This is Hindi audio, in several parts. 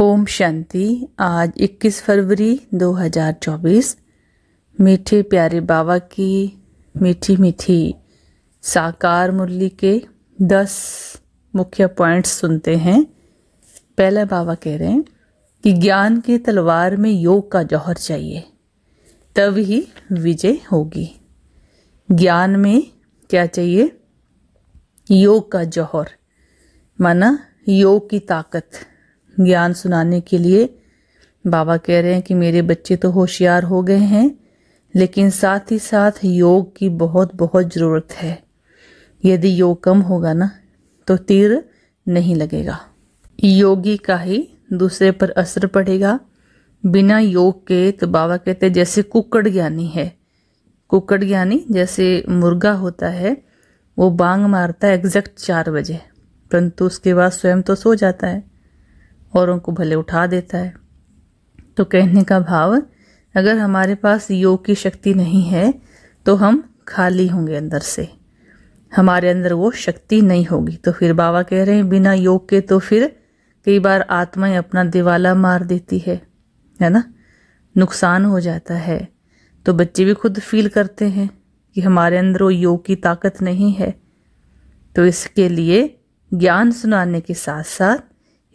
ओम शांति आज 21 फरवरी 2024 मीठे प्यारे बाबा की मीठी मीठी साकार मुरली के 10 मुख्य पॉइंट्स सुनते हैं पहला बाबा कह रहे हैं कि ज्ञान की तलवार में योग का जौहर चाहिए तब ही विजय होगी ज्ञान में क्या चाहिए योग का जौहर माना योग की ताकत ज्ञान सुनाने के लिए बाबा कह रहे हैं कि मेरे बच्चे तो होशियार हो गए हैं लेकिन साथ ही साथ योग की बहुत बहुत ज़रूरत है यदि योग कम होगा ना तो तीर नहीं लगेगा योगी का ही दूसरे पर असर पड़ेगा बिना योग के तो बाबा कहते जैसे कुकड़ ज्ञानी है कुकड़ ज्ञानी जैसे मुर्गा होता है वो बांग मारता है एग्जैक्ट चार बजे परंतु उसके बाद स्वयं तो सो जाता है औरों को भले उठा देता है तो कहने का भाव अगर हमारे पास योग की शक्ति नहीं है तो हम खाली होंगे अंदर से हमारे अंदर वो शक्ति नहीं होगी तो फिर बाबा कह रहे हैं बिना योग के तो फिर कई बार आत्माएं अपना दिवाला मार देती है है ना नुकसान हो जाता है तो बच्चे भी खुद फील करते हैं कि हमारे अंदर वो योग की ताकत नहीं है तो इसके लिए ज्ञान सुनाने के साथ साथ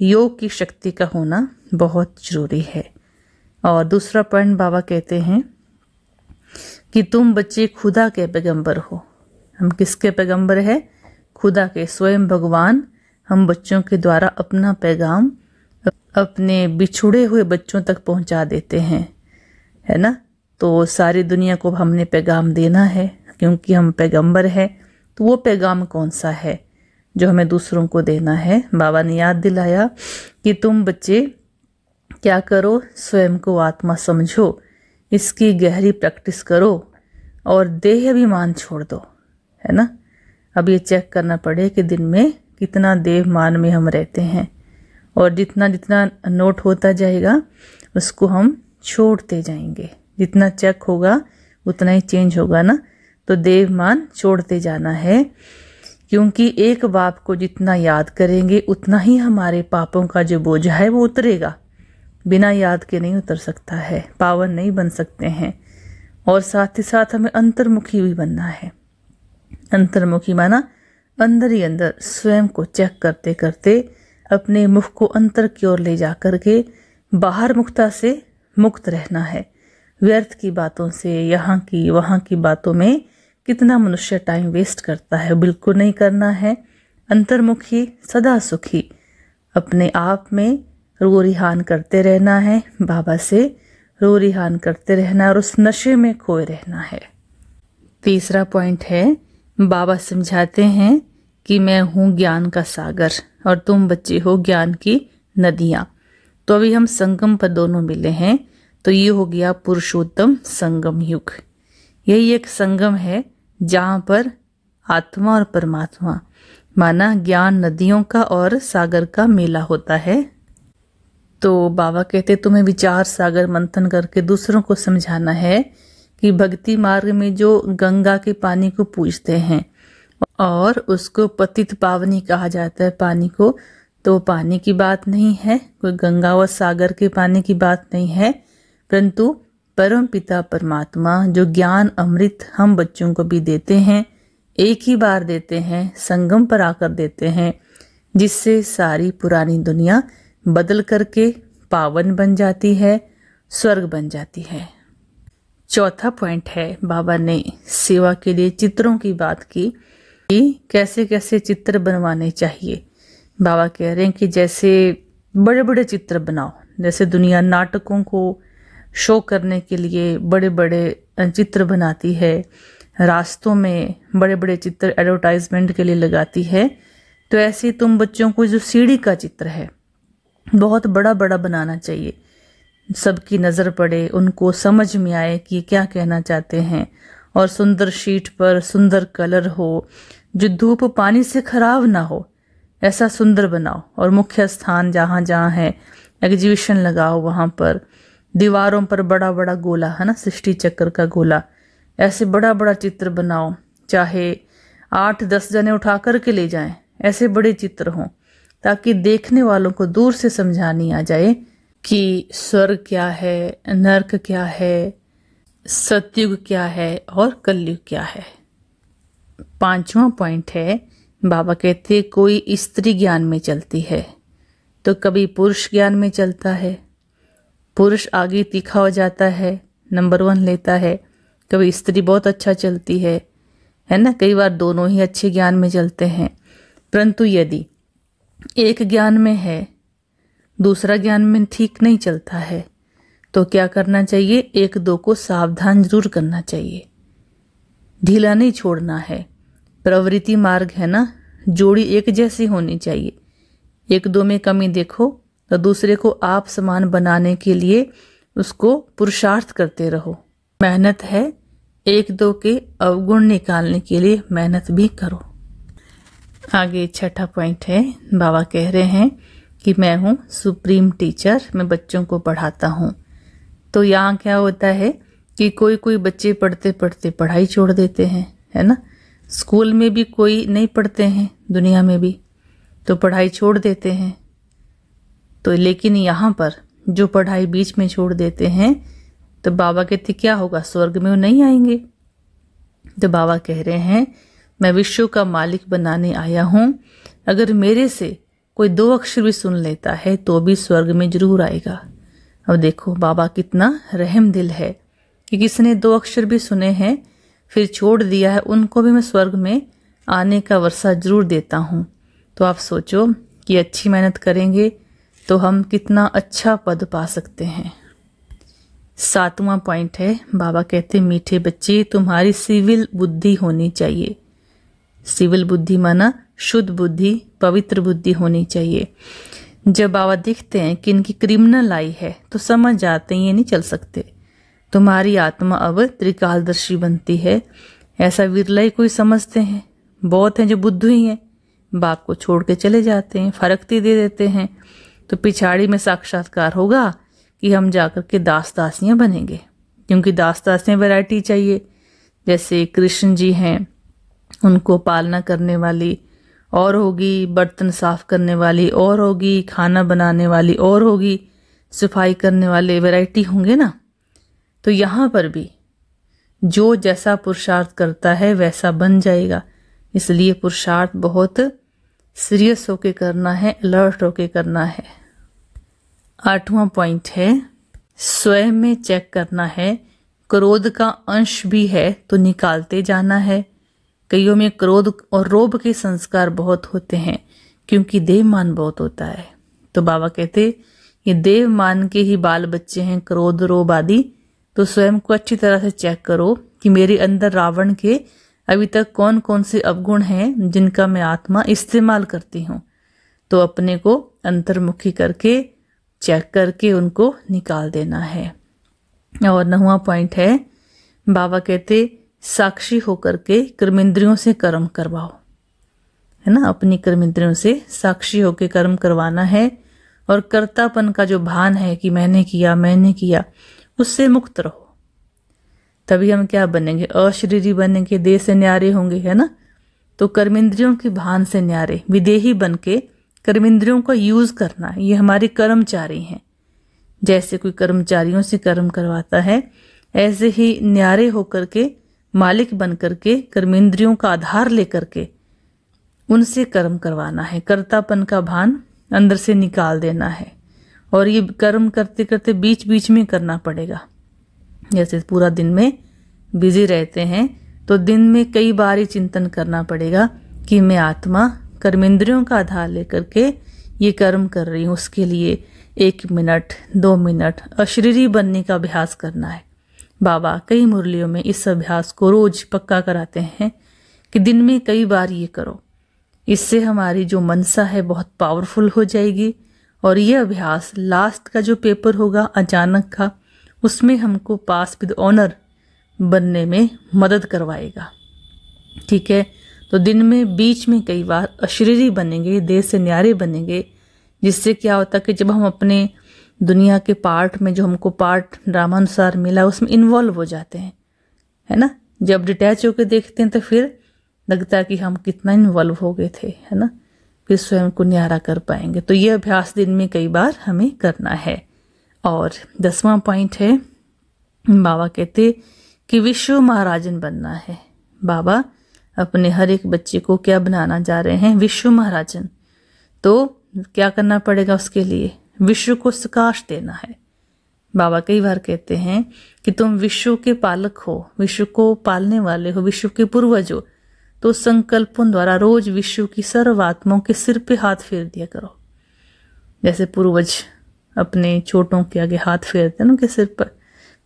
योग की शक्ति का होना बहुत जरूरी है और दूसरा पॉइंट बाबा कहते हैं कि तुम बच्चे खुदा के पैगंबर हो हम किसके पैगंबर है खुदा के स्वयं भगवान हम बच्चों के द्वारा अपना पैगाम अपने बिछुड़े हुए बच्चों तक पहुंचा देते हैं है ना तो सारी दुनिया को हमने पैगाम देना है क्योंकि हम पैगंबर हैं तो वो पैगाम कौन सा है जो हमें दूसरों को देना है बाबा ने याद दिलाया कि तुम बच्चे क्या करो स्वयं को आत्मा समझो इसकी गहरी प्रैक्टिस करो और देह अभिमान छोड़ दो है ना अब ये चेक करना पड़े कि दिन में कितना देव मान में हम रहते हैं और जितना जितना नोट होता जाएगा उसको हम छोड़ते जाएंगे जितना चेक होगा उतना ही चेंज होगा ना तो देवमान छोड़ते जाना है क्योंकि एक बाप को जितना याद करेंगे उतना ही हमारे पापों का जो बोझ है वो उतरेगा बिना याद के नहीं उतर सकता है पावन नहीं बन सकते हैं और साथ ही साथ हमें अंतर्मुखी भी बनना है अंतर्मुखी माना अंदर ही अंदर स्वयं को चेक करते करते अपने मुख को अंतर की ओर ले जा करके बाहर मुक्ता से मुक्त रहना है व्यर्थ की बातों से यहाँ की वहाँ की बातों में कितना मनुष्य टाइम वेस्ट करता है बिल्कुल नहीं करना है अंतर्मुखी सदा सुखी अपने आप में रो रिहान करते रहना है बाबा से रो रिहान करते रहना है और उस नशे में खोए रहना है तीसरा पॉइंट है बाबा समझाते हैं कि मैं हूँ ज्ञान का सागर और तुम बच्चे हो ज्ञान की नदियाँ तो अभी हम संगम पर दोनों मिले हैं तो ये हो गया पुरुषोत्तम संगम युग यही एक संगम है जहाँ पर आत्मा और परमात्मा माना ज्ञान नदियों का और सागर का मेला होता है तो बाबा कहते तुम्हें विचार सागर मंथन करके दूसरों को समझाना है कि भक्ति मार्ग में जो गंगा के पानी को पूजते हैं और उसको पतित पावनी कहा जाता है पानी को तो पानी की बात नहीं है कोई गंगा व सागर के पानी की बात नहीं है परंतु परम पिता परमात्मा जो ज्ञान अमृत हम बच्चों को भी देते हैं एक ही बार देते हैं संगम पर आकर देते हैं जिससे सारी पुरानी दुनिया बदल करके पावन बन जाती है स्वर्ग बन जाती है चौथा पॉइंट है बाबा ने सेवा के लिए चित्रों की बात की कि कैसे कैसे चित्र बनवाने चाहिए बाबा कह रहे हैं कि जैसे बड़े बड़े चित्र बनाओ जैसे दुनिया नाटकों को शो करने के लिए बड़े बड़े चित्र बनाती है रास्तों में बड़े बड़े चित्र एडवर्टाइजमेंट के लिए लगाती है तो ऐसे तुम बच्चों को जो सीढ़ी का चित्र है बहुत बड़ा बड़ा बनाना चाहिए सबकी नज़र पड़े उनको समझ में आए कि क्या कहना चाहते हैं और सुंदर शीट पर सुंदर कलर हो जो धूप पानी से खराब ना हो ऐसा सुंदर बनाओ और मुख्य स्थान जहाँ जहाँ है एग्जीबिशन लगाओ वहाँ पर दीवारों पर बड़ा बड़ा गोला है ना सृष्टि चक्र का गोला ऐसे बड़ा बड़ा चित्र बनाओ चाहे आठ दस जने उठा कर के ले जाएं ऐसे बड़े चित्र हों ताकि देखने वालों को दूर से समझानी आ जाए कि स्वर्ग क्या है नर्क क्या है सतयुग क्या है और कलयुग क्या है पांचवा पॉइंट है बाबा कहते कोई स्त्री ज्ञान में चलती है तो कभी पुरुष ज्ञान में चलता है पुरुष आगे तीखा हो जाता है नंबर वन लेता है कभी स्त्री बहुत अच्छा चलती है है ना कई बार दोनों ही अच्छे ज्ञान में चलते हैं परंतु यदि एक ज्ञान में है दूसरा ज्ञान में ठीक नहीं चलता है तो क्या करना चाहिए एक दो को सावधान जरूर करना चाहिए ढीला नहीं छोड़ना है प्रवृत्ति मार्ग है ना जोड़ी एक जैसी होनी चाहिए एक दो में कमी देखो तो दूसरे को आप समान बनाने के लिए उसको पुरुषार्थ करते रहो मेहनत है एक दो के अवगुण निकालने के लिए मेहनत भी करो आगे छठा पॉइंट है बाबा कह रहे हैं कि मैं हूँ सुप्रीम टीचर मैं बच्चों को पढ़ाता हूँ तो यहाँ क्या होता है कि कोई कोई बच्चे पढ़ते पढ़ते पढ़ाई छोड़ देते हैं है ना स्कूल में भी कोई नहीं पढ़ते हैं दुनिया में भी तो पढ़ाई छोड़ देते हैं तो लेकिन यहाँ पर जो पढ़ाई बीच में छोड़ देते हैं तो बाबा कहते क्या होगा स्वर्ग में वो नहीं आएंगे तो बाबा कह रहे हैं मैं विश्व का मालिक बनाने आया हूँ अगर मेरे से कोई दो अक्षर भी सुन लेता है तो भी स्वर्ग में जरूर आएगा अब देखो बाबा कितना रहम दिल है कि किसने दो अक्षर भी सुने हैं फिर छोड़ दिया है उनको भी मैं स्वर्ग में आने का वर्षा जरूर देता हूँ तो आप सोचो कि अच्छी मेहनत करेंगे तो हम कितना अच्छा पद पा सकते हैं सातवां पॉइंट है बाबा कहते मीठे बच्चे तुम्हारी सिविल बुद्धि होनी चाहिए सिविल बुद्धि माना शुद्ध बुद्धि पवित्र बुद्धि होनी चाहिए जब बाबा देखते हैं कि इनकी क्रिमिनल आई है तो समझ जाते हैं ये नहीं चल सकते तुम्हारी आत्मा अब त्रिकालदर्शी बनती है ऐसा विरला ही कोई समझते हैं बहुत हैं जो बुद्ध ही हैं बाप को छोड़ के चले जाते हैं फरकती दे देते हैं तो पिछाड़ी में साक्षात्कार होगा कि हम जाकर के दास दासियाँ बनेंगे क्योंकि दास दासियाँ वैरायटी चाहिए जैसे कृष्ण जी हैं उनको पालना करने वाली और होगी बर्तन साफ करने वाली और होगी खाना बनाने वाली और होगी सफाई करने वाले वैरायटी होंगे ना तो यहाँ पर भी जो जैसा पुरुषार्थ करता है वैसा बन जाएगा इसलिए पुरुषार्थ बहुत सीरियस होके करना है अलर्ट होके करना है आठवां पॉइंट है स्वयं में चेक करना है क्रोध का अंश भी है तो निकालते जाना है कईयों में क्रोध और रोब के संस्कार बहुत होते हैं क्योंकि देवमान बहुत होता है तो बाबा कहते ये देवमान के ही बाल बच्चे हैं क्रोध रोब आदि तो स्वयं को अच्छी तरह से चेक करो कि मेरे अंदर रावण के अभी तक कौन कौन से अवगुण हैं जिनका मैं आत्मा इस्तेमाल करती हूँ तो अपने को अंतर्मुखी करके चेक करके उनको निकाल देना है और नवा पॉइंट है बाबा कहते साक्षी होकर के कर्मेंद्रियों से कर्म करवाओ है ना अपनी कर्मेंद्रियों से साक्षी होकर कर्म करवाना है और कर्तापन का जो भान है कि मैंने किया मैंने किया उससे मुक्त रहो तभी हम क्या बनेंगे अशरीरी बनेंगे देह से न्यारे होंगे है ना तो कर्मिंद्रियों की भान से न्यारे विदेही बन के कर्मिंद्रियों का यूज करना ये हमारे कर्मचारी हैं जैसे कोई कर्मचारियों से कर्म करवाता है ऐसे ही न्यारे होकर के मालिक बन करके कर्मिंद्रियों का आधार लेकर के उनसे कर्म करवाना है कर्तापन का भान अंदर से निकाल देना है और ये कर्म करते करते बीच बीच में करना पड़ेगा जैसे पूरा दिन में बिजी रहते हैं तो दिन में कई बार ही चिंतन करना पड़ेगा कि मैं आत्मा कर्मेंद्रियों का आधार लेकर के ये कर्म कर रही हूँ उसके लिए एक मिनट दो मिनट अशरीरी बनने का अभ्यास करना है बाबा कई मुरलियों में इस अभ्यास को रोज पक्का कराते हैं कि दिन में कई बार ये करो इससे हमारी जो मनसा है बहुत पावरफुल हो जाएगी और ये अभ्यास लास्ट का जो पेपर होगा अचानक का उसमें हमको पास विद ऑनर बनने में मदद करवाएगा ठीक है तो दिन में बीच में कई बार अशरीरी बनेंगे देह से न्यारे बनेंगे जिससे क्या होता है कि जब हम अपने दुनिया के पार्ट में जो हमको पार्ट ड्रामानुसार मिला उसमें इन्वॉल्व हो जाते हैं है ना जब डिटैच होकर देखते हैं तो फिर लगता है कि हम कितना इन्वॉल्व हो गए थे है ना फिर स्वयं को न्यारा कर पाएंगे तो ये अभ्यास दिन में कई बार हमें करना है और दसवां पॉइंट है बाबा कहते कि विश्व महाराजन बनना है बाबा अपने हर एक बच्चे को क्या बनाना जा रहे हैं विश्व महाराजन तो क्या करना पड़ेगा उसके लिए विश्व को सकाश देना है बाबा कई बार कहते हैं कि तुम विश्व के पालक हो विश्व को पालने वाले हो विश्व के पूर्वज हो तो संकल्पों द्वारा रोज विश्व की सर्व आत्माओं के सिर पे हाथ फेर दिया करो जैसे पूर्वज अपने छोटों के आगे हाथ फेरते हैं उनके सिर पर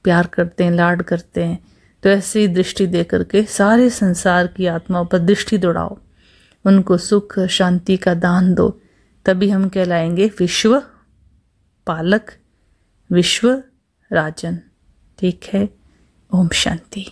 प्यार करते हैं लाड करते हैं तो ऐसी दृष्टि दे करके सारे संसार की आत्माओं पर दृष्टि दौड़ाओ उनको सुख शांति का दान दो तभी हम कहलाएंगे विश्व पालक विश्व राजन ठीक है ओम शांति